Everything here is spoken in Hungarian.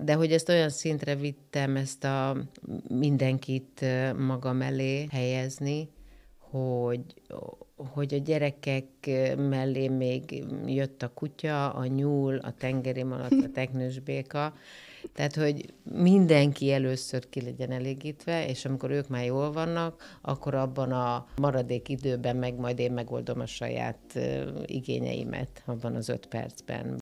de hogy ezt olyan szintre vittem, ezt a mindenkit magam elé helyezni, hogy, hogy a gyerekek mellé még jött a kutya, a nyúl, a tengeri malat, a teknősbéka, tehát, hogy mindenki először ki legyen elégítve, és amikor ők már jól vannak, akkor abban a maradék időben meg majd én megoldom a saját igényeimet abban az öt percben.